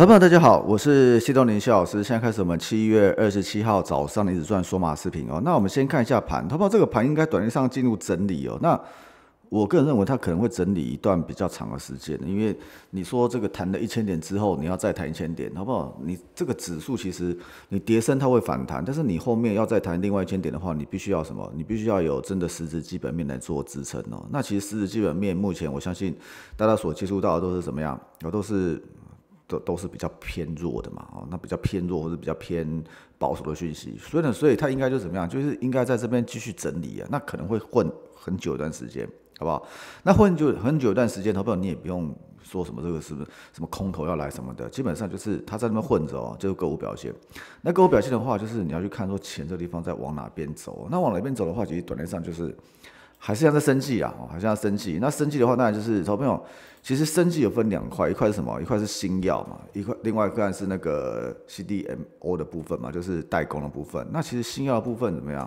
好不好？大家好，我是谢东林谢老师。现在开始，我们七月二十七号早上的《一直转说马视频哦。那我们先看一下盘，好不好？这个盘应该短线上进入整理哦。那我个人认为，它可能会整理一段比较长的时间，因为你说这个弹了一千点之后，你要再弹一千点，好不好？你这个指数其实你跌升它会反弹，但是你后面要再弹另外一千点的话，你必须要什么？你必须要有真的实质基本面来做支撑哦。那其实实质基本面目前，我相信大家所接触到的都是怎么样？我都是。都都是比较偏弱的嘛，哦，那比较偏弱或者比较偏保守的讯息，所以呢，所以他应该就怎么样，就是应该在这边继续整理啊，那可能会混很久一段时间，好不好？那混就很久一段时间，投票你也不用说什么这个是不是什么空头要来什么的，基本上就是他在那边混着哦，就是购物表现。那购物表现的话，就是你要去看说钱这个地方在往哪边走，那往哪边走的话，其实短线上就是。还是要在升计啊，还好像生升那升计的话，当然就是老朋友，其实升计有分两块，一块是什么？一块是新药嘛，一块另外一块是那个 C D M O 的部分嘛，就是代工的部分。那其实新药的部分怎么样？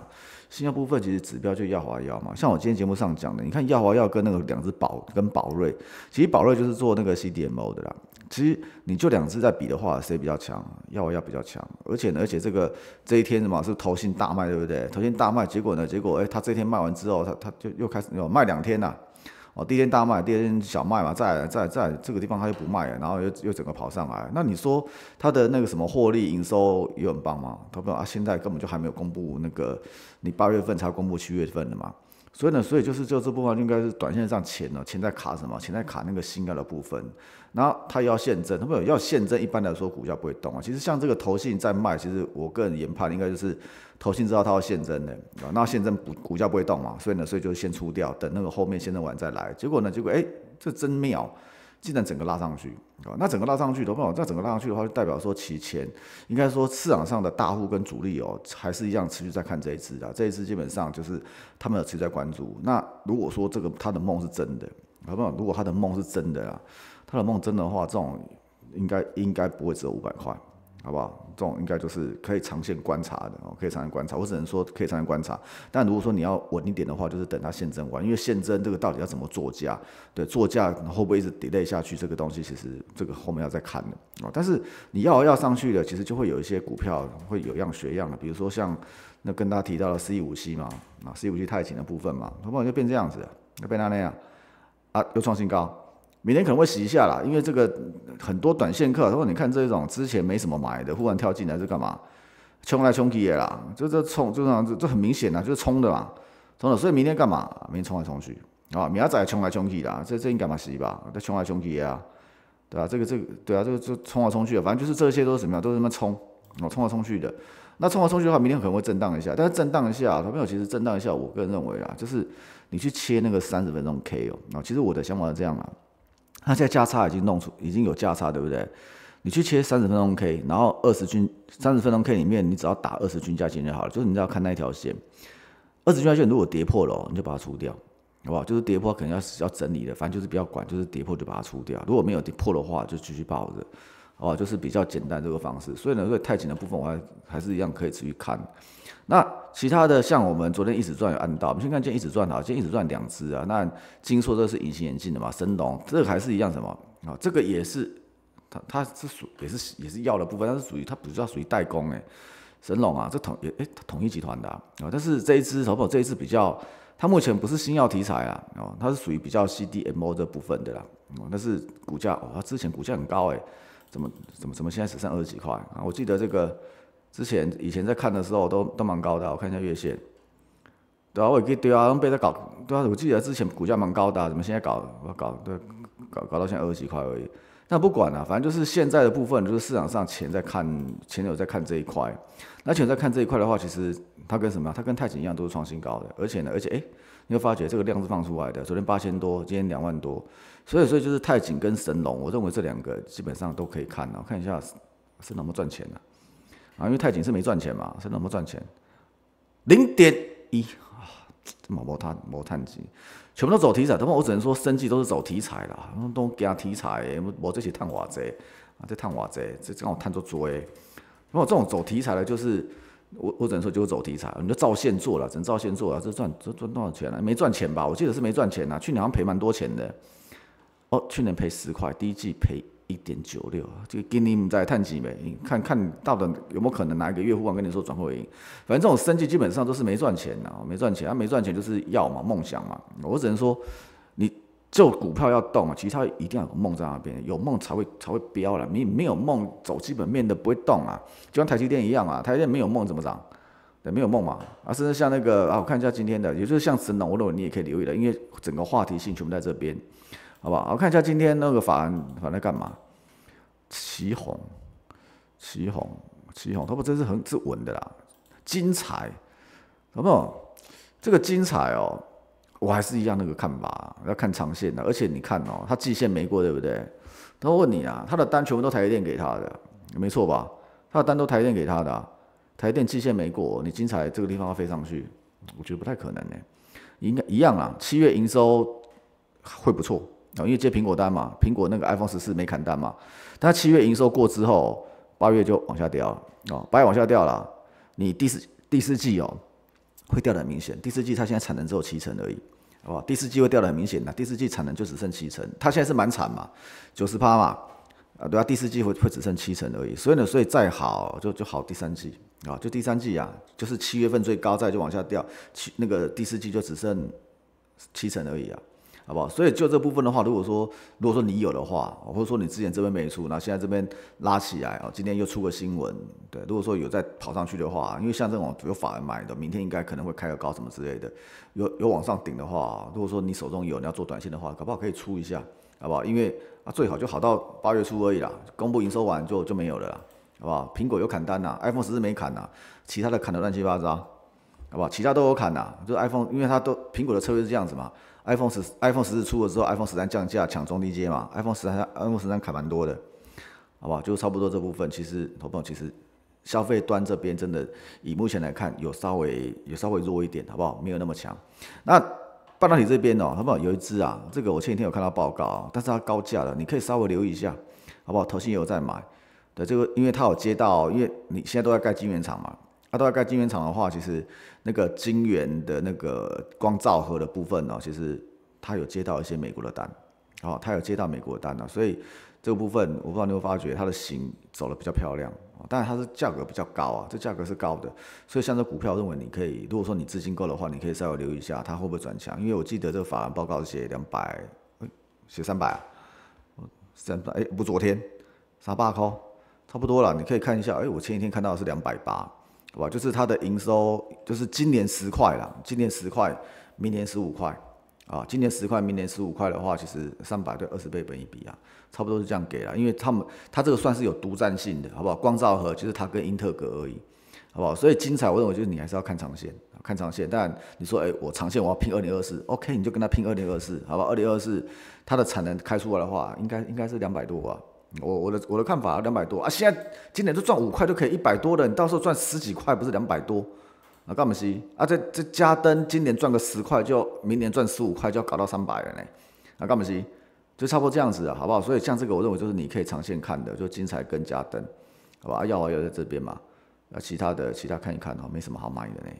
新药部分其实指标就是药华药嘛，像我今天节目上讲的，你看药华药跟那个两只宝跟宝瑞，其实宝瑞就是做那个 CDMO 的啦。其实你就两只在比的话，谁比较强？药华药比较强。而且呢，而且这个这一天什么，是投信大卖，对不对？投信大卖，结果呢？结果哎，它这一天卖完之后，它它就又开始有卖两天呐。哦，第一天大卖，第二天小卖嘛，在在在这个地方他又不卖，了，然后又又整个跑上来，那你说他的那个什么获利营收也很棒吗？他不啊，现在根本就还没有公布那个，你八月份才公布七月份的嘛。所以呢，所以就是就这部分应该是短线上潜了，潜在卡什么？潜在卡那个新高的部分。然后它要现挣，它没有要现挣，一般来说股价不会动啊。其实像这个投信在卖，其实我个人研判应该就是投信知道它要现挣的，那现挣不股价不会动嘛。所以呢，所以就先出掉，等那个后面现挣完再来。结果呢，结果哎，这真妙。既然整个拉上去，啊，那整个拉上去，的话，那整个拉上去的话，就代表说，其前应该说市场上的大户跟主力哦，还是一样持续在看这一次啊，这一次基本上就是他们有持续在关注。那如果说这个他的梦是真的，好不好？如果他的梦是真的啊，他的梦真的话，这种应该应该不会只有五百块。好不好？这种应该就是可以长线观察的，哦，可以长线观察。我只能说可以长线观察。但如果说你要稳一点的话，就是等它现增完，因为现增这个到底要怎么做价？对，做价会不会一直 delay 下去？这个东西其实这个后面要再看的。哦，但是你要要上去的，其实就会有一些股票会有样学样的，比如说像那大家提到的 C 五七嘛，啊，C 五七太锦的部分嘛，它不就变这样子？那变它那样啊？又创新高？明天可能会洗一下啦，因为这个很多短线客，他说你看这种之前没什么买的，忽然跳进来是干嘛？冲来冲去的啦，就这冲，就样子，这很明显呐，就是冲的嘛，冲的。所以明天干嘛？明天冲来冲去，啊，明仔冲来冲去啦，这这应该嘛洗吧？再冲来冲去啊，对吧？这个这个对啊，个就冲来冲去，反正就是这些都是什么样，都是那么冲啊，冲来冲去的。那冲来冲去的话，明天可能会震荡一下，但是震荡一下，小朋友其实震荡一下，我个人认为啦，就是你去切那个三十分钟 K 哦，啊，其实我的想法是这样啦。那现在价差已经弄出，已经有价差，对不对？你去切三十分钟 K，然后二十均三十分钟 K 里面，你只要打二十均价线就好了。就是你只要看那条线，二十均价线如果跌破了，你就把它出掉，好不好？就是跌破可能要要整理的，反正就是不要管，就是跌破就把它出掉。如果没有跌破的话，就继续抱着。哦，就是比较简单这个方式，所以呢，以太紧的部分，我还还是一样可以持续看。那其他的像我们昨天一直转有按到，我们先看今天一直转啊。今天一直转两只啊。那金说这是隐形眼镜的嘛？神龙这个还是一样什么啊？这个也是，它它是属也是也是药的部分，它是属于它不是要属于代工哎。神龙啊，这统也哎，统一集团的啊。但是这一只，淘宝这一次比较？它目前不是新药题材啊，哦，它是属于比较 CDMO 这部分的啦。但是股价哦，它之前股价很高哎。怎么怎么怎么现在只剩二十几块啊？我记得这个之前以前在看的时候都都蛮高的，我看一下月线，对啊，我也可以对啊，被他搞对啊，我记得之前股价蛮高的，怎么现在搞搞对搞搞到现在二十几块而已？那不管了，反正就是现在的部分，就是市场上前在看前有在看这一块，那且在看这一块的话，其实它跟什么？它跟泰景一样都是创新高的，而且呢，而且哎。你会发觉这个量是放出来的，昨天八千多，今天两万多，所以所以就是泰景跟神龙，我认为这两个基本上都可以看啊，看一下神龙怎么赚钱的啊，因为泰景是没赚钱嘛，神龙怎么赚钱？零点一啊，这么毛碳毛碳机，全部都走题材，他们我只能说生计都是走题材啦，都加题材，我这些探化剂啊，这探化剂，这这种碳做多，如果这种走题材的就是。我我只能说，就走题材，你就照现做了，只能照现做了？这赚这赚多少钱了？没赚钱吧？我记得是没赚钱啊。去年好像赔蛮多钱的，哦，去年赔十块，第一季赔一点九六啊。这个给你们再探几枚，看看到底有没有可能拿一个月付网跟你说转回赢，反正这种升级基本上都是没赚钱的，没赚钱，啊，没赚钱就是要嘛梦想嘛。我只能说。就股票要动啊，其他一定要有梦在那边，有梦才会才会飙了。没没有梦，走基本面的不会动啊。就像台积电一样啊，台积电没有梦怎么涨？对，没有梦嘛。啊，甚至像那个啊，我看一下今天的，也就是像神农的，你也可以留意的，因为整个话题性全部在这边，好不好？我看一下今天那个法反在干嘛？旗红，旗红，旗红，他们真是很是稳的啦。金彩，好不好？这个金彩哦。我还是一样那个看法，要看长线的。而且你看哦，他季线没过，对不对？他会问你啊，他的单全部都台电给他的，没错吧？他的单都台电给他的，台电季线没过，你精彩这个地方要飞上去，我觉得不太可能呢。应该一样啊，七月营收会不错啊，因为接苹果单嘛，苹果那个 iPhone 十四没砍单嘛。但七月营收过之后，八月就往下掉啊，八月往下掉了。你第四第四季哦，会掉的很明显。第四季它现在产能只有七成而已。哦，第四季会掉的很明显的，第四季产能就只剩七成，它现在是满产嘛，九十八嘛，啊，对啊，第四季会会只剩七成而已，所以呢，所以再好就就好第三季啊，就第三季啊，就是七月份最高再就往下掉，七那个第四季就只剩七成而已啊。好不好？所以就这部分的话，如果说如果说你有的话，或者说你之前这边没出，那现在这边拉起来啊，今天又出个新闻，对，如果说有在跑上去的话，因为像这种有法人买的，明天应该可能会开个高什么之类的，有有往上顶的话，如果说你手中有你要做短线的话，搞不好可以出一下，好不好？因为啊最好就好到八月初而已啦，公布营收完就就没有了啦，好不好？苹果有砍单呐，iPhone 十四没砍呐，其他的砍的乱七八糟，好不好？其他都有砍呐，就 iPhone 因为它都苹果的策略是这样子嘛。iPhone 十、iPhone 十出了之后，iPhone 十三降价抢中低阶嘛？iPhone 十三、iPhone 十三砍蛮多的，好不好？就差不多这部分。其实，投伴，其实消费端这边真的，以目前来看，有稍微有稍微弱一点，好不好？没有那么强。那半导体这边哦，不好？有一只啊，这个我前几天有看到报告，但是它高价的，你可以稍微留意一下，好不好？投信也有在买。对，这个因为它有接到，因为你现在都在盖晶圆厂嘛。它大概晶圆厂的话，其实那个晶圆的那个光照盒的部分呢，其实它有接到一些美国的单，哦，它有接到美国的单呢，所以这个部分我不知道你会发觉它的型走的比较漂亮，但是它是价格比较高啊，这价格是高的，所以像这股票，认为你可以，如果说你资金够的话，你可以稍微留意一下，它会不会转强？因为我记得这个法案报告写两百，写三百，三百，哎，不昨天，傻八扣，差不多了，你可以看一下，哎，我前一天看到的是两百八。对吧？就是它的营收，就是今年十块啦，今年十块，明年十五块，啊，今年十块，明年十五块的话，其实三百对二十倍本一比啊，差不多是这样给了，因为他们，他这个算是有独占性的，好不好？光照和就是他跟英特格而已，好不好？所以，精彩，我认为就是你还是要看长线，看长线。但你说，哎，我长线我要拼二零二四，OK，你就跟他拼二零二四，好吧？二零二四它的产能开出来的话，应该应该是两百多吧？我我的我的看法，两百多啊！现在今年都赚五块就可以一百多了，你到时候赚十几块不是两百多啊？干嘛西啊，这这加登今年赚个十块，就明年赚十五块就要搞到三百了呢。啊，干嘛西就差不多这样子啊，好不好？所以像这个，我认为就是你可以长线看的，就精彩跟加登，好吧？药华又在这边嘛，啊，其他的其他看一看哦，没什么好买的呢。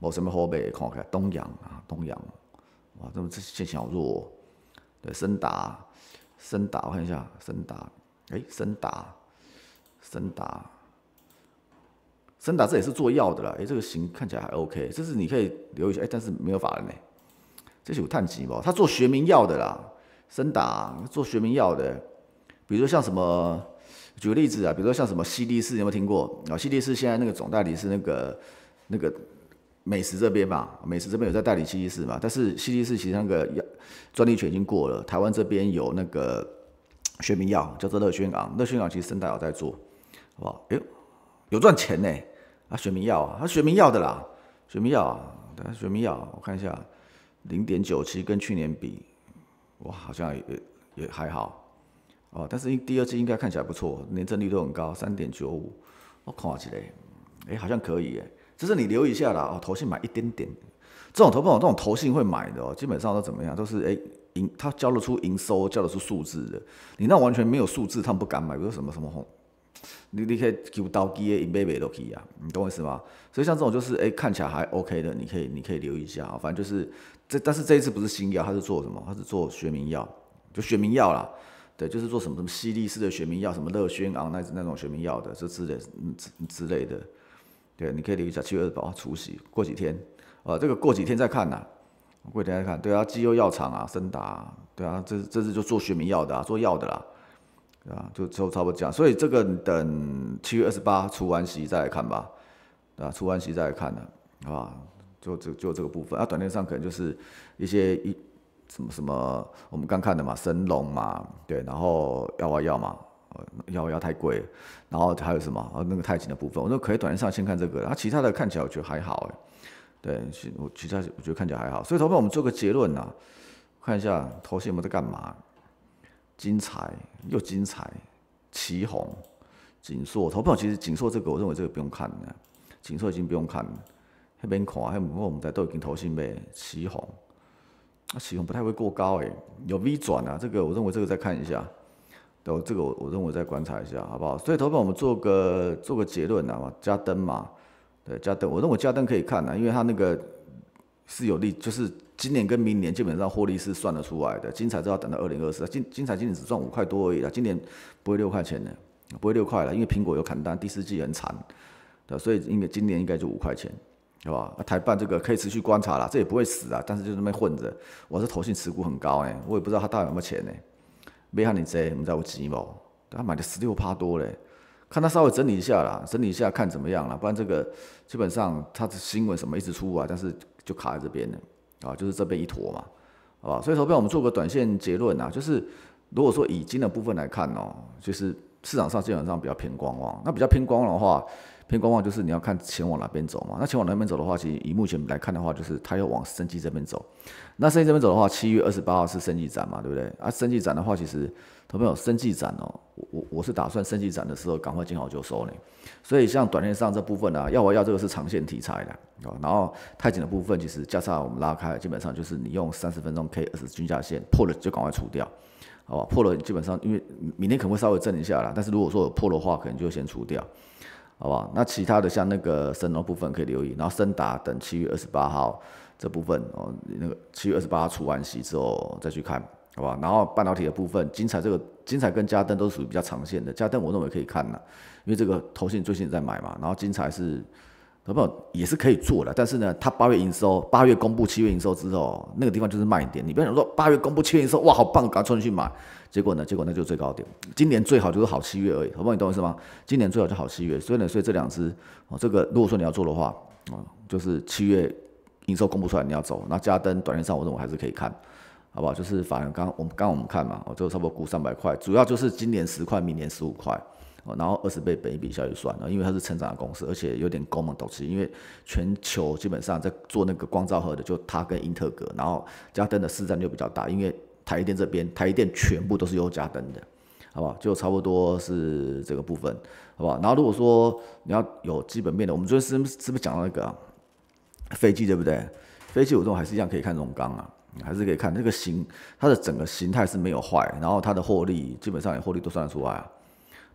没什么买的，看？东阳啊，东阳哇，这么这线小弱，对，森达。森达，我看一下森达，哎，森达，森达，森达，这也是做药的啦。哎，这个型看起来还 OK，这是你可以留一下。哎，但是没有法人呢。这是有碳基吗？他做学名药的啦，森达做学名药的，比如说像什么，举个例子啊，比如说像什么西力士有没有听过啊？西力士现在那个总代理是那个那个。美食这边嘛，美食这边有在代理西力士嘛，但是西力士其实那个药专利权已经过了，台湾这边有那个学名药，叫做乐宣昂，乐宣昂其实生大药在做，好不好？哎呦，有赚钱呢，啊学名药啊，他学名药的啦，学名药，对，学名药，我看一下，零点九七跟去年比，哇，好像也也还好，哦，但是第二季应该看起来不错，年增率都很高，三点九五，我看起来，哎，好像可以哎。就是你留意一下啦哦，投信买一点点，这种投，这种这种投信会买的哦，基本上都怎么样，都是哎营，他交得出营收，交得出数字的，你那完全没有数字，他们不敢买，比如什么什么红，你你可以 Q 到机 a in b 都可以啊，你懂我意思吗？所以像这种就是哎看起来还 OK 的，你可以你可以留意一下，反正就是这，但是这一次不是新药，他是做什么？他是做学名药，就学名药啦，对，就是做什么什么西力士的学名药，什么乐轩昂那那种学名药的这之类，嗯之之类的。对，你可以留意一下七月二十八除夕过几天，呃，这个过几天再看呐，过几天再看。对啊，绩优药厂啊，森达，对啊，这这次就做学名药的，啊，做药的啦，对啊，就就差不多这样。所以这个等七月二十八除完席再来看吧，对啊，除完席再来看的，啊，就就就这个部分啊，短线上可能就是一些一什么什么，我们刚看的嘛，神龙嘛，对，然后药王药嘛。要要太贵，然后还有什么？那个太紧的部分，我说可以短信上先看这个，然后其他的看起来我觉得还好，哎，对，其我其他我觉得看起来还好，所以投票我们做个结论呐，看一下头先我们在干嘛？精彩又精彩，旗红锦硕，投票其实锦硕这个我认为这个不用看的，锦硕已经不用看，了，那边看，那边我们在都已经投信呗，旗红，啊，旗红不太会过高，哎，有 V 转啊，这个我认为这个再看一下。对，这个我我认为再观察一下，好不好？所以台办我们做个做个结论呐，加灯嘛，对，加灯，我认为加灯可以看的，因为它那个是有利，就是今年跟明年基本上获利是算得出来的。精彩就要等到二零二四，精精彩今年只赚五块多而已啊，今年不会六块钱的，不会六块了，因为苹果有砍单，第四季很惨，对，所以应该今年应该就五块钱，对吧？台办这个可以持续观察啦，这也不会死啊，但是就这么混着，我是投信持股很高哎，我也不知道他到底有没有钱呢。没喊你追，你知道有钱无？他买的十六趴多嘞，看他稍微整理一下啦，整理一下看怎么样啦，不然这个基本上他的新闻什么一直出啊，但是就卡在这边了，啊，就是这边一坨嘛，好吧？所以投票我们做个短线结论呐，就是如果说以金的部分来看哦，就是市场上基本上比较偏光哦，那比较偏光的话。偏观望就是你要看钱往哪边走嘛。那钱往哪边走的话，其实以目前来看的话，就是它要往生技这边走。那生技这边走的话，七月二十八号是生技展嘛，对不对？啊，生技展的话，其实朋友有生技展哦，我我是打算生技展的时候赶快见好就收呢。所以像短线上这部分呢，要我要这个是长线题材的。啊。然后太紧的部分，其实加上我们拉开，基本上就是你用三十分钟 K 二十均价线破了就赶快除掉，好吧？破了基本上因为明天可能会稍微震一下啦。但是如果说有破的话，可能就先除掉。好吧，那其他的像那个神农部分可以留意，然后森达等七月二十八号这部分哦，那个七月二十八出完息之后再去看，好吧？然后半导体的部分，精彩这个精彩跟嘉登都属于比较长线的，嘉登我认为可以看了，因为这个投信最近在买嘛，然后精彩是。好不好也是可以做的，但是呢，它八月营收，八月公布七月营收之后，那个地方就是卖点。你不要想说八月公布七月营收，哇，好棒，赶快冲进去买。结果呢，结果那就是最高点。今年最好就是好七月而已，好不好？你懂我意思吗？今年最好就好七月。所以呢，所以这两只哦，这个如果说你要做的话啊，就是七月营收公布出来你要走。那加登短线上，我认为还是可以看，好不好？就是法人刚我们刚我们看嘛，我就差不多估三百块，主要就是今年十块，明年十五块。然后二十倍倍比下去算了，因为它是成长的公司，而且有点高门斗气。因为全球基本上在做那个光照盒的，就它跟英特格，然后加登的市占率比较大。因为台积电这边，台积电全部都是用加登的，好吧？就差不多是这个部分，好不好？然后如果说你要有基本面的，我们昨天是是不是讲到那个飞机，对不对？飞机我这种还是一样可以看熔钢啊，还是可以看这个形，它的整个形态是没有坏，然后它的获利基本上也获利都算得出来。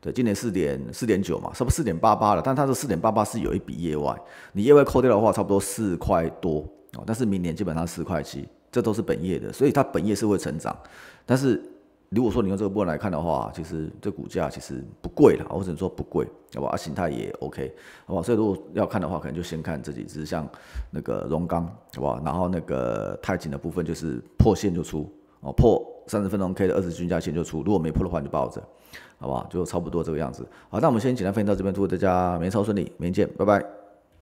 对，今年四点四点九嘛，差不多四点八八了？但它是四点八八，是有一笔业外，你业外扣掉的话，差不多四块多哦。但是明年基本上四块七，这都是本业的，所以它本业是会成长。但是如果说你用这个部分来看的话，其实这股价其实不贵了，或者说不贵，好吧，啊、形态也 OK，好吧？所以如果要看的话，可能就先看这几只，像那个荣钢，好吧，然后那个泰景的部分就是破线就出哦，破。三十分钟 K 的二十均价线就出，如果没破的话你就抱着，好不好？就差不多这个样子。好，那我们先简单分享到这边，祝大家明天超顺利，明天见，拜拜。